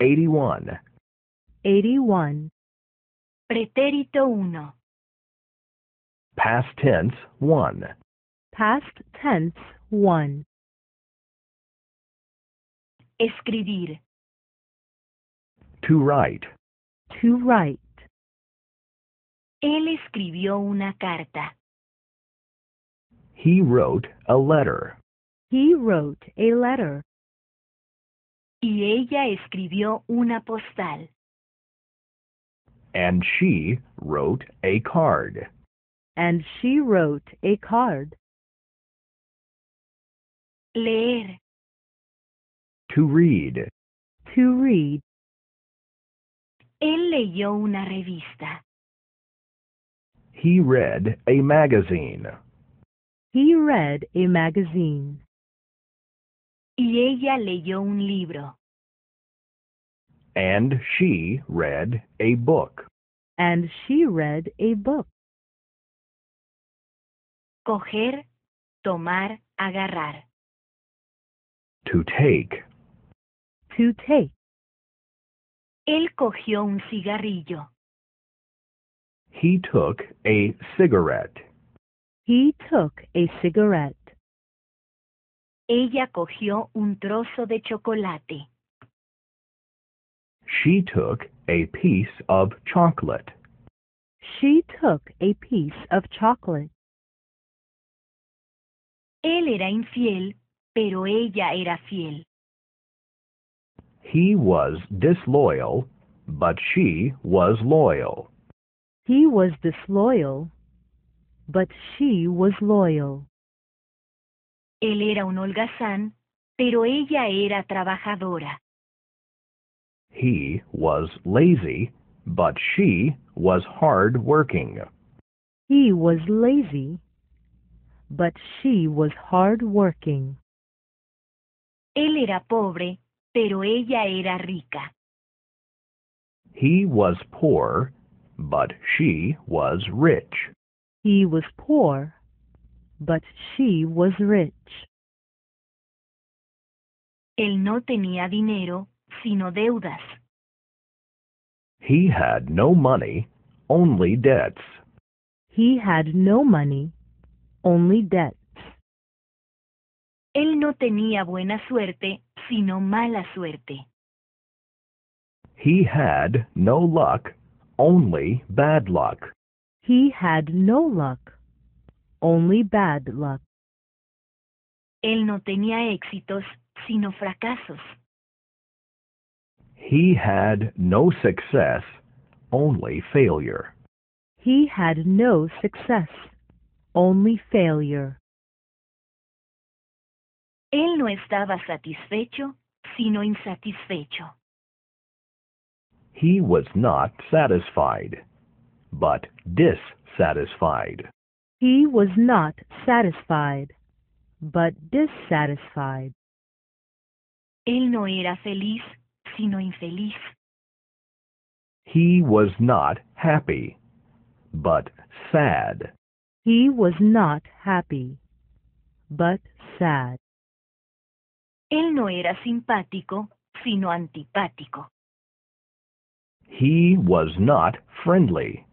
81. 81. Pretérito 1. Past tense 1. Past tense 1. Escribir. To write. To write. Él escribió una carta. He wrote a letter. He wrote a letter. Y ella escribió una postal. And she wrote a card. And she wrote a card. Leer. To read. To read. Él leyó una revista. He read a magazine. He read a magazine. Y ella leyó un libro. And she read a book. And she read a book. Coger, tomar, agarrar. To take. To take. Él cogió un cigarrillo. He took a cigarette. He took a cigarette. Ella cogió un trozo de chocolate. She took a piece of chocolate. She took a piece of chocolate. Él era infiel, pero ella era fiel. He was disloyal, but she was loyal. He was disloyal, but she was loyal. Él era un holgazán, pero ella era trabajadora. He was lazy, but she was hard working. He was lazy, but she was hard working. Él era pobre, pero ella era rica. He was poor, but she was rich. He was poor, but she was rich. Él no tenía dinero, sino deudas. He had no money, only debts. He had no money, only debts. Él no tenía buena suerte, sino mala suerte. He had no luck, only bad luck. He had no luck, only bad luck. Él no tenía éxitos, sino fracasos. He had no success, only failure. He had no success, only failure. Él no estaba satisfecho, sino insatisfecho. He was not satisfied, but dissatisfied. He was not satisfied, but dissatisfied. Él no era feliz, sino infeliz. He was not happy, but sad. He was not happy, but sad. Él no era simpático, sino antipático. He was not friendly,